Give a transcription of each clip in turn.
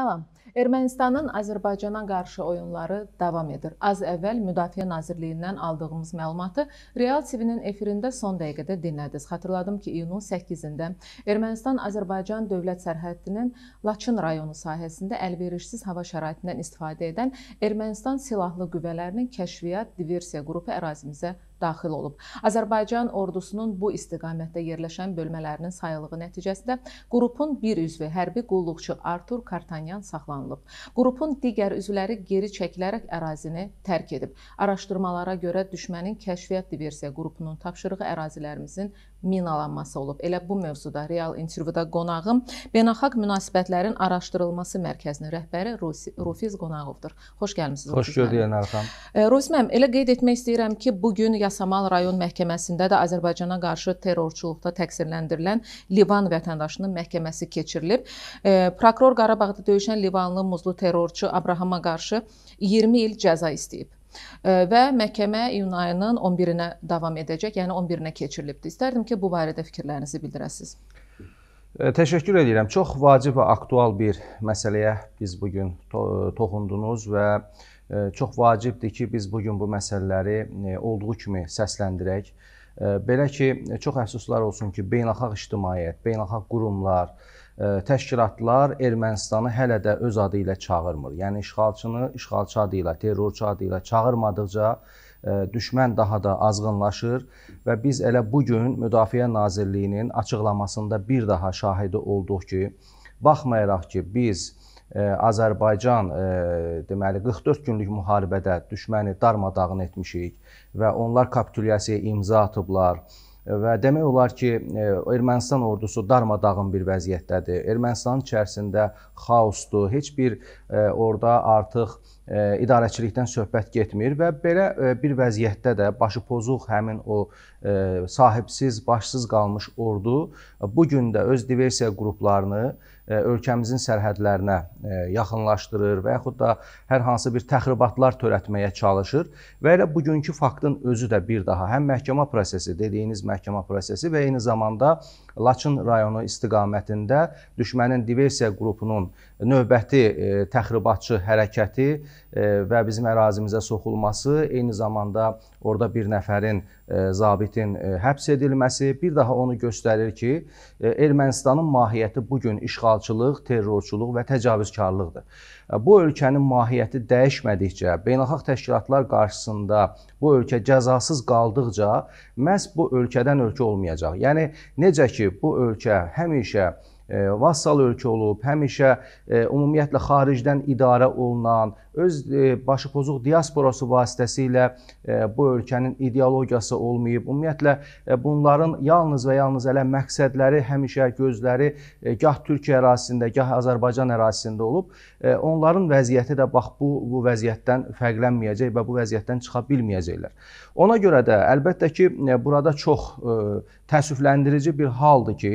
Tamam. Ermənistanın Azərbaycana qarşı oyunları davam edir. Az əvvəl Müdafiə Nazirliyindən aldığımız məlumatı Real TV-nin efirində son dəqiqədə dinlədiniz. Xatırladım ki, iyunun 8-də Ermənistan-Azərbaycan dövlət sərhədinin Laçın rayonu sahəsində əlverişsiz hava şəraitindən istifadə edən Ermənistan silahlı qüvvələrinin kəşfiyyat diversiya qrupu ərazimizə daxil olub. Azərbaycan ordusunun bu istiqamətdə yerləşən bölmələrinin sayılığı nəticəsində qrupun bir üzvü hərbi qulluqçu Artur Kartanyan saxlanılıb saxlanılıb. Qrupun digər üzvləri geri çəkilərək ərazini tərk edib. Araşdırmalara görə düşmənin kəşfiyyat diversiya qrupunun tapşırığı ərazilərimizin minalanması olub. Elə bu mövzuda real intervyuda qonağım Beynəlxalq Münasibətlərin Araşdırılması Mərkəzinin rəhbəri Rufiz Qonağovdur. Xoş gəlmisiniz. Xoş gördük Anar xanım. Rozməm, elə qeyd etmək istəyirəm ki, bu gün Yasamal rayon məhkəməsində də Azərbaycana qarşı terrorçuluqda təqsirləndirilən Livan vətəndaşının məhkəməsi keçirilib. E, Prokuror Qarabağda döyüşən Livanlı muzlu terrorçu Abrahama qarşı 20 il cəza istəyib. Və məhkəmə iyun ayının 11-nə davam edəcək, yəni 11-nə keçirilibdi. İstərdim ki, bu barədə fikirlərinizi bildirəsiniz. Təşəkkür edirəm. Çox vacib və aktual bir məsələyə biz bu gün to toxundunuz və e, çox vacibdir ki, biz bu gün bu məsələləri e, olduğu kimi səsləndirək. E, belə ki, çox əfsuslar olsun ki, beynəlxalq ictimaiyyət, beynəlxalq qurumlar, təşkilatlar Ermənistanı hələ də öz adı ilə çağırmır. Yəni işğalçını işğalçı adı ilə, terrorçu adı ilə çağırmadıqca düşmən daha da azğınlaşır və biz elə bu gün Müdafiə Nazirliyinin açıqlamasında bir daha şahidi olduq ki, baxmayaraq ki, biz Azərbaycan deməli 44 günlük müharibədə düşməni darmadağın etmişik və onlar kapitulyasiyaya imza atıblar və demək olar ki, e, Ermənistan ordusu darmadağın bir vəziyyətdədir. Ermənistanın içərisində xaosdur, heç bir e, orada artıq e, idarəçilikdən söhbət getmir və belə bir vəziyyətdə də başı pozuq həmin o sahibsiz, başsız qalmış ordu bu gün də öz diversiya qruplarını E, ölkəmizin sərhədlərinə e, yaxınlaşdırır və yaxud da hər hansı bir təxribatlar törətməyə çalışır və elə bugünkü faktın özü də bir daha həm məhkəmə prosesi dediyiniz məhkəmə prosesi və eyni zamanda Laçın rayonu istiqamətində düşmənin diversiya qrupunun növbəti e, təxribatçı hərəkəti e, və bizim ərazimizə soxulması, eyni zamanda orada bir nəfərin e, zabitin həbs edilməsi bir daha onu göstərir ki, Ermənistanın mahiyyəti bu gün işğalçılıq, terrorçuluq və təcavüzkarlıqdır. Bu ölkənin mahiyyəti dəyişmədikcə, beynəlxalq təşkilatlar qarşısında bu ölkə cəzasız qaldıqca məhz bu ölkədən ölkə olmayacaq. Yəni necə ki bu ölkə həmişə E, vassal ölkə olub, həmişə e, ümumiyyətlə xaricdən idarə olunan, öz e, başı pozuq diasporası vasitəsilə bu ölkənin ideologiyası olmayıb. Ümumiyyətlə bunların yalnız və yalnız elə məqsədləri həmişə gözləri gah Türkiyə ərazisində, gah Azərbaycan ərazisində olub. Onların vəziyyəti də bax bu bu vəziyyətdən fərqlənməyəcək və bu vəziyyətdən çıxa bilməyəcəklər. Ona görə də əlbəttə ki, burada çox təəssüfləndirici bir haldır ki,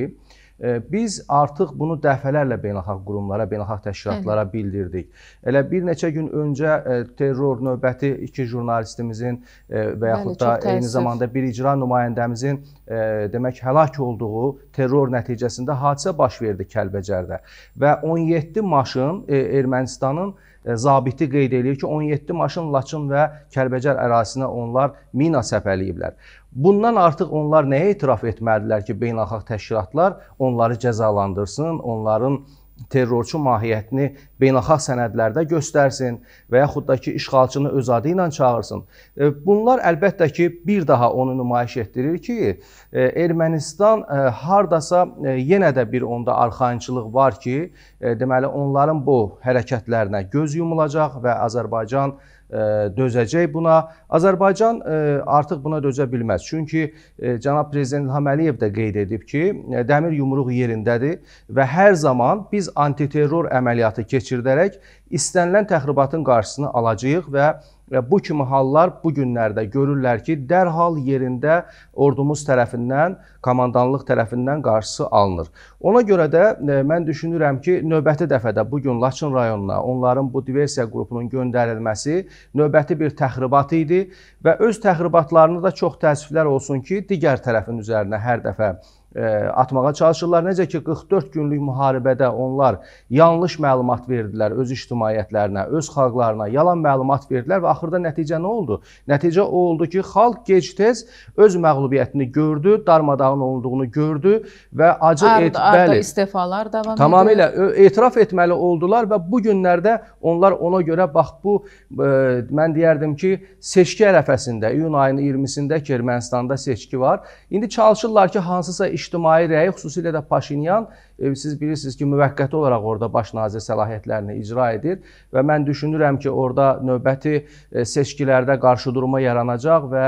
Biz artıq bunu dəfələrlə beynəlxalq qurumlara, beynəlxalq təşkilatlara bildirdik. Elə bir neçə gün öncə e, terror növbəti iki jurnalistimizin e, və yaxud da Bəli, eyni zamanda bir icra nümayəndəmizin e, demək həlak olduğu terror nəticəsində hadisə baş verdi Kəlbəcərdə və 17 maşın Ermənistanın zabiti qeyd eləyir ki, 17 maşın Laçın və Kəlbəcər ərazisinə onlar mina səpələyiblər. Bundan artıq onlar nəyə etiraf etməlidirlər ki, beynəlxalq təşkilatlar onları cəzalandırsın, onların terrorçu mahiyyətini beynəlxalq sənədlərdə göstərsin və yaxud da ki, işğalçını öz adı ilə çağırsın. E, bunlar əlbəttə ki, bir daha onu nümayiş etdirir ki, e, Ermənistan e, hardasa yenə də bir onda arxayınçılıq var ki, deməli onların bu hərəkətlərinə göz yumulacaq və Azərbaycan E, dözəcək buna. Azərbaycan e, artıq buna dözə bilməz. Çünki e, cənab prezident İlham Əliyev də qeyd edib ki, dəmir yumruq yerindədir və hər zaman biz antiterror əməliyyatı keçirdərək istənilən təxribatın qarşısını alacağıq və Və bu kimi hallar bu günlərdə görürlər ki, dərhal yerində ordumuz tərəfindən, komandanlıq tərəfindən qarşısı alınır. Ona görə də e, mən düşünürəm ki, növbəti dəfədə bu gün Laçın rayonuna onların bu diversiya qrupunun göndərilməsi növbəti bir təxribat idi və öz təxribatlarını da çox təəssüflər olsun ki, digər tərəfin üzərinə hər dəfə E, atmağa çalışırlar. Necə ki 44 günlük müharibədə onlar yanlış məlumat verdilər öz ictimaiyyətlərinə, öz xalqlarına, yalan məlumat verdilər və axırda nəticə nə oldu? Nəticə o oldu ki, xalq gec-tez öz məğlubiyyətini gördü, darmadağın olunduğunu gördü və acı Ard, et, arda bəli, istefalar davam tamamilə edir. Tamamilə etiraf etməli oldular və bu günlərdə onlar ona görə bax bu e, mən deyərdim ki, seçki ərəfəsində iyun ayının 20-sində ki, Ermənistanda seçki var. İndi çalışırlar ki, hansısa iş ictimai rəyi, xüsusilə də Paşinyan siz bilirsiniz ki, müvəqqəti olaraq orada baş nazir səlahiyyətlərini icra edir və mən düşünürəm ki, orada növbəti seçkilərdə qarşıdurma yaranacaq və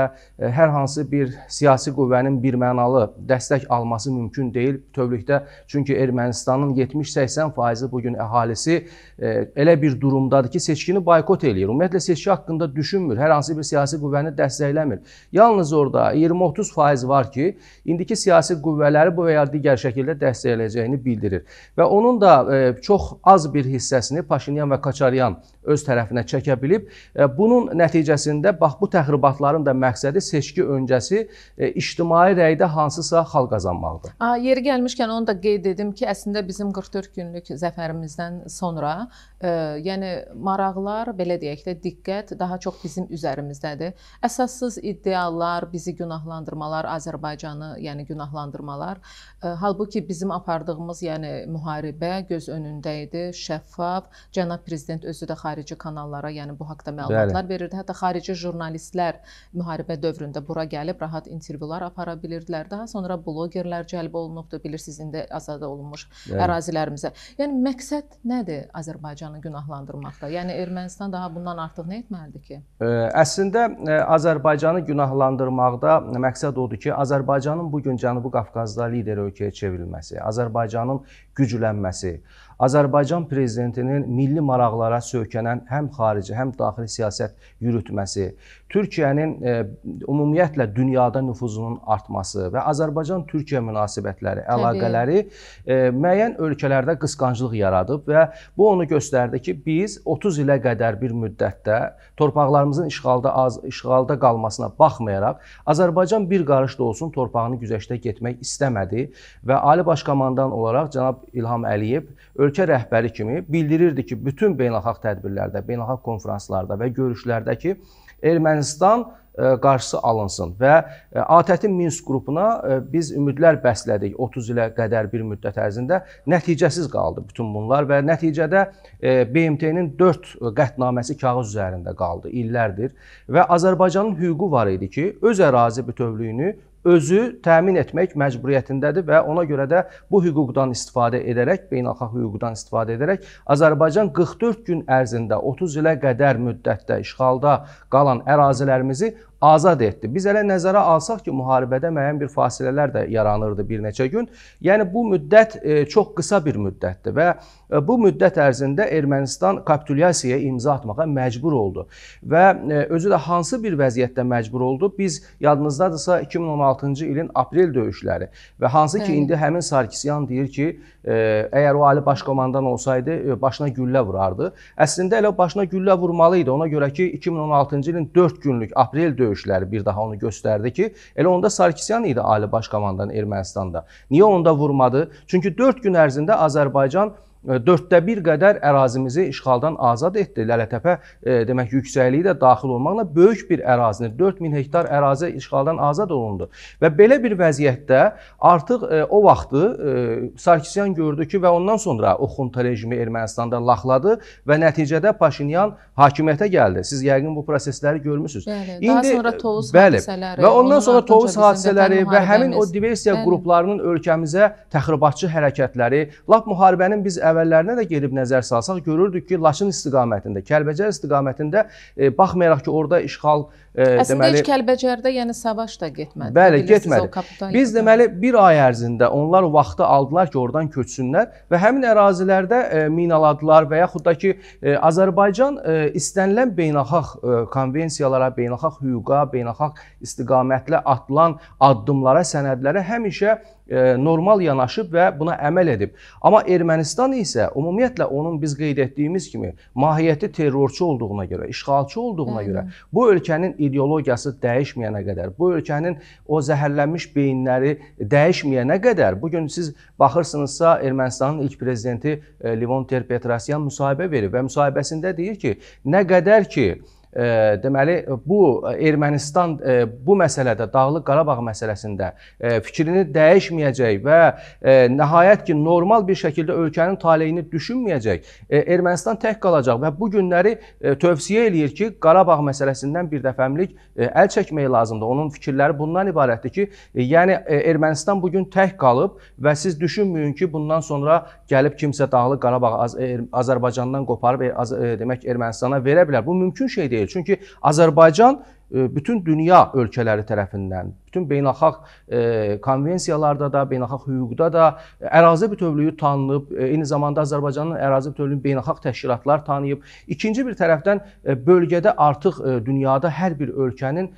hər hansı bir siyasi qüvvənin birmənalı dəstək alması mümkün deyil bütövlükdə. Çünki Ermənistanın 70-80% bu gün əhalisi elə bir durumdadır ki, seçkini boykot eləyir. Ümumiyyətlə seçki haqqında düşünmür, hər hansı bir siyasi qüvvəni dəstəkləmir. Yalnız orada 20-30% var ki, indiki siyasi qüvvələri bu və ya digər şəkildə dəstəkləyəcəyini istədiyini bildirir. Və onun da e, çox az bir hissəsini Paşinyan və Kaçaryan öz tərəfinə çəkə bilib. E, bunun nəticəsində bax bu təxribatların da məqsədi seçki öncəsi e, ictimai rəydə hansısa xal qazanmaqdır. A, yeri gəlmişkən onu da qeyd edim ki, əslində bizim 44 günlük zəfərimizdən sonra yəni maraqlar, belə deyək də, diqqət daha çox bizim üzərimizdədir. Əsassız iddialar, bizi günahlandırmalar, Azərbaycanı, yəni günahlandırmalar. Halbuki bizim apardığımız, yəni müharibə göz önündə idi, şəffaf. Cənab prezident özü də xarici kanallara, yəni bu haqqda məlumatlar Bəli. verirdi. Hətta xarici jurnalistlər müharibə dövründə bura gəlib rahat intervyular apara bilirdilər. Daha sonra bloqerlər cəlb olunubdu, bilirsiniz, indi azad olunmuş Bəli. ərazilərimizə. Yəni məqsəd nədir Azərbaycan Azərbaycanı günahlandırmaqda? Yəni Ermənistan daha bundan artıq nə etməlidir ki? Əslində e, Azərbaycanı günahlandırmaqda məqsəd odur ki, Azərbaycanın bu gün Cənubi Qafqazda lider ölkəyə çevrilməsi, Azərbaycanın güclənməsi, Azərbaycan prezidentinin milli maraqlara söykənən həm xarici, həm daxili siyasət yürütməsi, Türkiyənin e, ümumiyyətlə dünyada nüfuzunun artması və Azərbaycan-Türkiyə münasibətləri, əlaqələri e, müəyyən ölkələrdə qısqanclıq yaradıb və bu onu göstərdi ki, biz 30 ilə qədər bir müddətdə torpaqlarımızın işğalda az işğalda qalmasına baxmayaraq Azərbaycan bir qarış da olsun torpağını güzəştə getmək istəmədi və Ali Baş Komandan olaraq cənab İlham Əliyev ölkə rəhbəri kimi bildirirdi ki, bütün beynəlxalq tədbirlərdə, beynəlxalq konfranslarda və görüşlərdə ki, Ermənistan e, qarşısı alınsın və e, ATƏT-in Minsk qrupuna e, biz ümidlər bəslədik 30 ilə qədər bir müddət ərzində nəticəsiz qaldı bütün bunlar və nəticədə BMT-nin 4 qətnaməsi kağız üzərində qaldı illərdir və Azərbaycanın hüququ var idi ki, öz ərazi bütövlüyünü özü təmin etmək məcburiyyətindədir və ona görə də bu hüquqdan istifadə edərək, beynəlxalq hüquqdan istifadə edərək Azərbaycan 44 gün ərzində 30 ilə qədər müddətdə işğalda qalan ərazilərimizi azad etdi. Biz elə nəzərə alsaq ki, müharibədə müəyyən bir fasilələr də yaranırdı bir neçə gün. Yəni bu müddət e, çox qısa bir müddətdir və e, bu müddət ərzində Ermənistan kapitulyasiyaya imza atmağa məcbur oldu. Və e, özü də hansı bir vəziyyətdə məcbur oldu? Biz yadınızdadırsa 2016-cı ilin aprel döyüşləri və hansı ki indi həmin Sarkisyan deyir ki, əgər o ali baş komandan olsaydı başına güllə vurardı. Əslində elə başına güllə vurmalı idi. Ona görə ki 2016-cı ilin 4 günlük aprel döyüşləri döyüşləri bir daha onu göstərdi ki, elə onda Sarkisyan idi ali baş komandan Ermənistanda. Niyə onda vurmadı? Çünki 4 gün ərzində Azərbaycan dörddə bir qədər ərazimizi işğaldan azad etdi. Lələtəpə e, demək yüksəkliyi də daxil olmaqla böyük bir ərazini, 4000 hektar ərazi işğaldan azad olundu. Və belə bir vəziyyətdə artıq e, o vaxtı e, Sarkisyan gördü ki, və ondan sonra o xunta rejimi Ermənistanda laxladı və nəticədə Paşinyan hakimiyyətə gəldi. Siz yəqin bu prosesləri görmüsünüz. Bəli, İndi, daha sonra Tovuz bəli, hadisələri. Və ondan sonra Tovuz hadisələri və həmin o diversiya bəli. qruplarının ölkəmizə təxribatçı hərəkətləri, lap müharibənin biz əvvəl əvvəllərinə də gedib nəzər salsaq görürdük ki, Laçın istiqamətində, Kəlbəcər istiqamətində e, baxmayaraq ki, orada işğal e, Əslində deməli Əslində Kəlbəcərdə yəni savaş da getmədi. Bəli, getmədi. Biz yoktu. deməli bir ay ərzində onlar vaxtı aldılar ki, oradan köçsünlər və həmin ərazilərdə e, minaladılar və yaxud da ki, e, Azərbaycan e, istənilən beynəlxalq e, konvensiyalara, beynəlxalq hüquqa, beynəlxalq istiqamətlə atılan addımlara, sənədlərə həmişə e, normal yanaşıb və buna əməl edib. Amma Ermənistan Erməni isə ümumiyyətlə onun biz qeyd etdiyimiz kimi mahiyyəti terrorçu olduğuna görə, işğalçı olduğuna Hı -hı. görə bu ölkənin ideologiyası dəyişməyənə qədər, bu ölkənin o zəhərlənmiş beyinləri dəyişməyənə qədər bu gün siz baxırsınızsa Ermənistanın ilk prezidenti e, Levon Ter Petrosyan müsahibə verir və müsahibəsində deyir ki, nə qədər ki deməli bu e, Ermənistan e, bu məsələdə Dağlıq Qarabağ məsələsində e, fikrini dəyişməyəcək və nəhayət ki normal bir şəkildə ölkənin taleyini düşünməyəcək. Ermənistan tək qalacaq və bu günləri tövsiyə eləyir ki, Qarabağ məsələsindən bir dəfəmlik əl çəkmək lazımdır. Onun fikirləri bundan ibarətdir ki, yəni Ermənistan bu gün tək qalıb və siz düşünməyin ki, bundan sonra gəlib kimsə Dağlıq Qarabağ Azərbaycandan qoparıb demək Ermənistana verə bilər. Bu mümkün şey deyil. değil. Çünkü Azerbaycan. bütün dünya ölkələri tərəfindən, bütün beynəlxalq e, konvensiyalarda da, beynəlxalq hüquqda da e, ərazi bütövlüyü tanınıb, e, eyni zamanda Azərbaycanın ərazi bütövlüyünü beynəlxalq təşkilatlar tanıyıb. İkinci bir tərəfdən bölgədə artıq dünyada hər bir ölkənin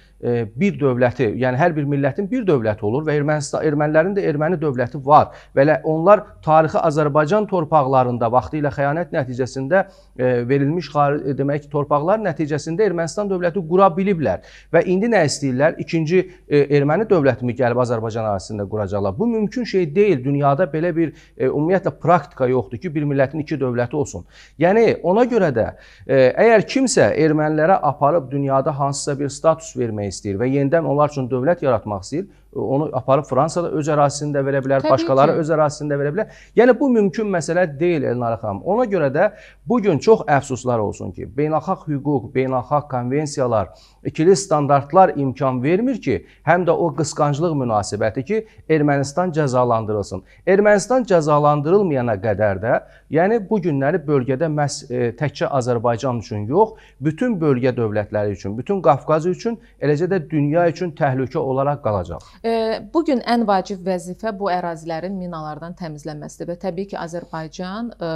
bir dövləti, yəni hər bir millətin bir dövləti olur və Ermənistan ermənilərin də erməni dövləti var. Və onlar tarixi Azərbaycan torpaqlarında vaxtilə xəyanət nəticəsində verilmiş demək torpaqlar nəticəsində Ermənistan dövləti qura biliblər istəyirlər. Və indi nə istəyirlər? İkinci e, erməni dövlətimi gəlib Azərbaycan ərazisində quracaqlar. Bu mümkün şey deyil. Dünyada belə bir e, ümumiyyətlə praktika yoxdur ki, bir millətin iki dövləti olsun. Yəni ona görə də e, əgər kimsə ermənilərə aparıb dünyada hansısa bir status vermək istəyir və yenidən onlar üçün dövlət yaratmaq istəyir, onu aparıb Fransada öz ərazisində verə bilər, Təbii başqaları ki. öz ərazisində verə bilər. Yəni bu mümkün məsələ deyil Elnarə xanım. Ona görə də bu gün çox əfsuslar olsun ki, beynəlxalq hüquq, beynəlxalq konvensiyalar, ikili standartlar imkan vermir ki, həm də o qısqanclıq münasibəti ki, Ermənistan cəzalandırılsın. Ermənistan cəzalandırılmayana qədər də Yəni bu günləri bölgədə məhz e, təkcə Azərbaycan üçün yox, bütün bölgə dövlətləri üçün, bütün Qafqaz üçün, eləcə də dünya üçün təhlükə olaraq qalacaq. E, bu gün ən vacib vəzifə bu ərazilərin minalardan təmizlənməsidir və təbii ki, Azərbaycan e,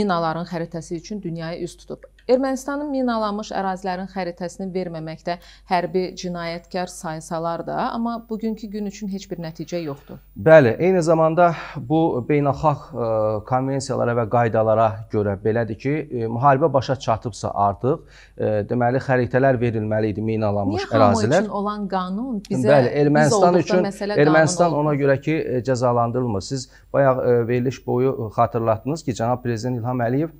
minaların xəritəsi üçün dünyaya üz tutub. Ermənistanın minalanmış ərazilərin xəritəsini verməməkdə hərbi cinayətkar saysalar da, amma bugünkü gün üçün heç bir nəticə yoxdur. Bəli, eyni zamanda bu beynəlxalq ə, e, konvensiyalara və qaydalara görə belədir ki, ə, e, müharibə başa çatıbsa artıq, ə, e, deməli xəritələr verilməli idi minalanmış Niyə ərazilər. Niyə üçün olan qanun bizə Bəli, Ermənistan biz üçün Ermənistan ona oldu. görə ki, cəzalandırılmır. Siz bayaq ə, veriliş boyu xatırlatdınız ki, cənab prezident İlham Əliyev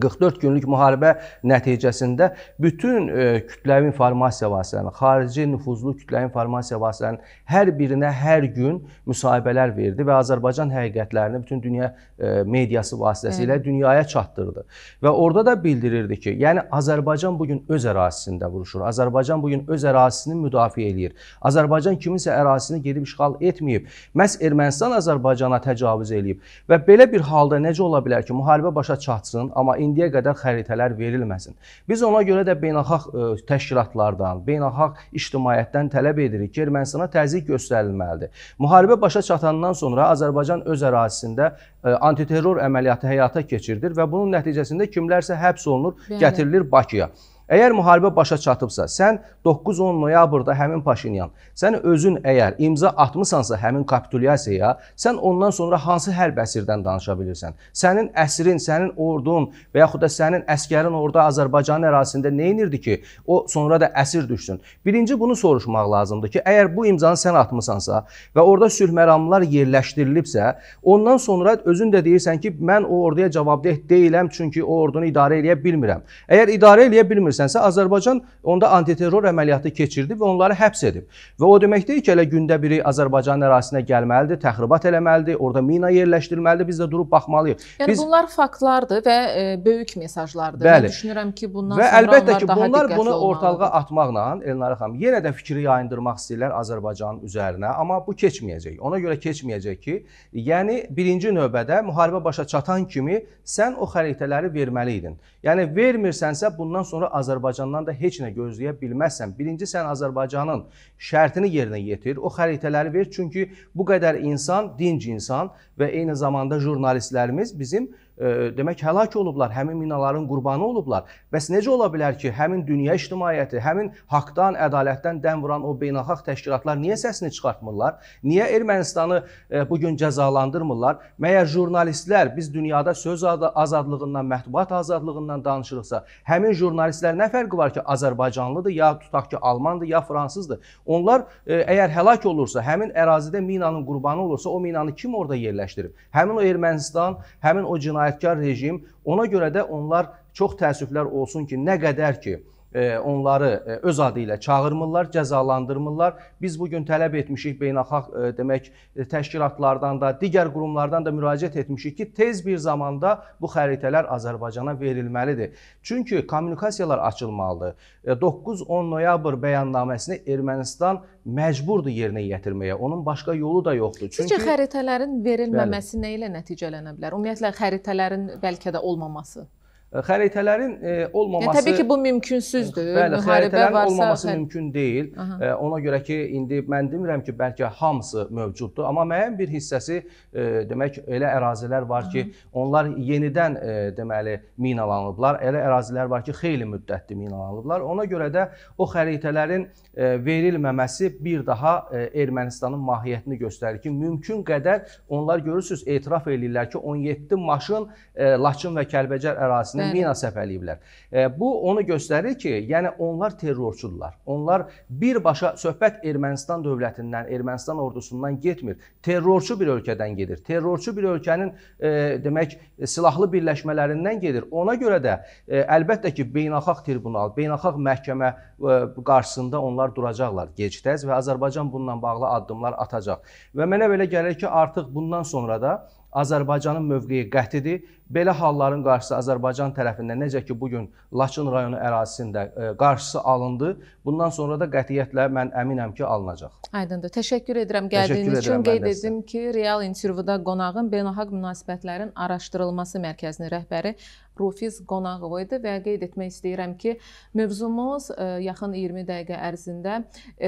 44 günlük müharibə nəticəsində bütün e, kütləvi informasiya vasitələrinin, xarici nüfuzlu kütləvi informasiya vasitələrinin hər birinə hər gün müsahibələr verdi və Azərbaycan həqiqətlərini bütün dünya e, mediası vasitəsilə dünyaya çatdırdı. Və orada da bildirirdi ki, yəni Azərbaycan bu gün öz ərazisində vuruşur. Azərbaycan bu gün öz ərazisini müdafiə eləyir. Azərbaycan kiminsə ərazisini gedib işğal etməyib. Məs Ermənistan Azərbaycana təcavüz eləyib və belə bir halda necə ola bilər ki, müharibə başa çatsın, amma indiyə qədər xəritələr verilməsin. Biz ona görə də beynəlxalq e, təşkilatlardan, beynəlxalq ictimaiyyətdən tələb edirik ki, Ermənistana təzyiq göstərilməlidir. Müharibə başa çatandan sonra Azərbaycan öz ərazisində e, antiterror əməliyyatı həyata keçirdir və bunun nəticəsində kimlərsə həbs olunur, Bəli. gətirilir Bakıya. Əgər müharibə başa çatıbsa, sən 9-10 noyabrda həmin Paşinyan, sən özün əgər imza atmısansa həmin kapitulyasiyaya, sən ondan sonra hansı hərb əsirdən danışa bilirsən? Sənin əsrin, sənin ordun və yaxud da sənin əskərin orada Azərbaycanın ərazisində nə edirdi ki, o sonra da əsir düşsün? Birinci bunu soruşmaq lazımdır ki, əgər bu imzanı sən atmısansa və orada sülh məramlar yerləşdirilibsə, ondan sonra özün də deyirsən ki, mən o orduya cavabdeh deyiləm, çünki o ordunu idarə eləyə bilmirəm. Əgər idarə eləyə bilmirsən, etmirsənsə, Azərbaycan onda antiterror əməliyyatı keçirdi və onları həbs edib. Və o demək deyil ki, elə gündə biri Azərbaycan ərazisinə gəlməlidir, təxribat eləməlidir, orada mina yerləşdirməlidir, biz də durub baxmalıyıq. Yəni biz... bunlar faktlardır və e, böyük mesajlardır. Bəli. Mən düşünürəm ki, bundan və sonra əlbəttə ki, bunlar bunu olmalıdır. ortalığa atmaqla Elnarə xanım yenə də fikri yayındırmaq istəyirlər Azərbaycanın üzərinə, amma bu keçməyəcək. Ona görə keçməyəcək ki, yəni birinci növbədə müharibə başa çatan kimi sən o xəritələri verməli idin. Yəni vermirsənsə bundan sonra Azərbaycan Azərbaycandan da heç nə gözləyə bilməzsən. Birinci sən Azərbaycanın şərtini yerinə yetir, o xəritələri ver, çünki bu qədər insan, dinc insan və eyni zamanda jurnalistlərimiz bizim demək həlak olublar, həmin minaların qurbanı olublar. Bəs necə ola bilər ki, həmin dünya ictimaiyyəti, həmin haqqdan, ədalətdən dəm vuran o beynəlxalq təşkilatlar niyə səsini çıxartmırlar? Niyə Ermənistanı bu gün cəzalandırmırlar? Məyər jurnalistlər biz dünyada söz azadlığından, mətbuat azadlığından danışırıqsa, həmin jurnalistlər nə fərqi var ki, Azərbaycanlıdır ya tutaq ki, almandır ya fransızdır? Onlar əgər həlak olursa, həmin ərazidə minanın qurbanı olursa, o minanı kim orada yerləşdirib? Həmin o Ermənistan, həmin o cinayət cinayətkar rejim. Ona görə də onlar çox təəssüflər olsun ki, nə qədər ki, onları e, öz adı ilə çağırmırlar, cəzalandırmırlar. Biz bu gün tələb etmişik beynəlxalq e, demək e, təşkilatlardan da, digər qurumlardan da müraciət etmişik ki, tez bir zamanda bu xəritələr Azərbaycana verilməlidir. Çünki kommunikasiyalar açılmalıdır. 9-10 noyabr bəyannaməsini Ermənistan məcburdur yerinə yetirməyə. Onun başqa yolu da yoxdur. Çünki Sizcə xəritələrin verilməməsi bəli. nə ilə nəticələnə bilər? Ümumiyyətlə xəritələrin bəlkə də olmaması E, xəritələrin e, olmaması yəni, Təbii ki, bu mümkünsüzdür. E, bəli, xəritələrin varsa, olmaması xər... Hə. mümkün deyil. Aha. Ona görə ki, indi mən demirəm ki, bəlkə hamısı mövcuddur, amma müəyyən bir hissəsi demək elə ərazilər var ki, Aha. onlar yenidən deməli minalanıblar. Elə ərazilər var ki, xeyli müddətli minalanıblar. Ona görə də o xəritələrin verilməməsi bir daha Ermənistanın mahiyyətini göstərir ki, mümkün qədər onlar görürsüz etiraf eləyirlər ki, 17 maşın Laçın və Kəlbəcər ərazisində şəxsinin Bəli. mina səhv eləyiblər. Bu onu göstərir ki, yəni onlar terrorçudurlar. Onlar birbaşa söhbət Ermənistan dövlətindən, Ermənistan ordusundan getmir. Terrorçu bir ölkədən gedir. Terrorçu bir ölkənin e, demək silahlı birləşmələrindən gedir. Ona görə də e, əlbəttə ki, beynəlxalq tribunal, beynəlxalq məhkəmə e, qarşısında onlar duracaqlar gec-tez və Azərbaycan bununla bağlı addımlar atacaq. Və mənə belə gəlir ki, artıq bundan sonra da Azərbaycanın mövqeyi qətidir belə halların qarşısı Azərbaycan tərəfindən necə ki bu gün Laçın rayonu ərazisində e, qarşısı alındı. Bundan sonra da qətiyyətlə mən əminəm ki alınacaq. Aydındır. Təşəkkür edirəm gəldiyiniz üçün. Qeyd edim ki, Real intervyuda qonağın beynəlxalq münasibətlərin araşdırılması mərkəzinin rəhbəri Rufiz Qonağov idi və qeyd etmək istəyirəm ki, mövzumuz e, yaxın 20 dəqiqə ərzində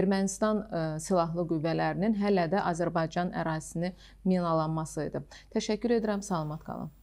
Ermənistan e, silahlı qüvvələrinin hələ də Azərbaycan ərazisini minalanması idi. Təşəkkür edirəm, salamat qalın.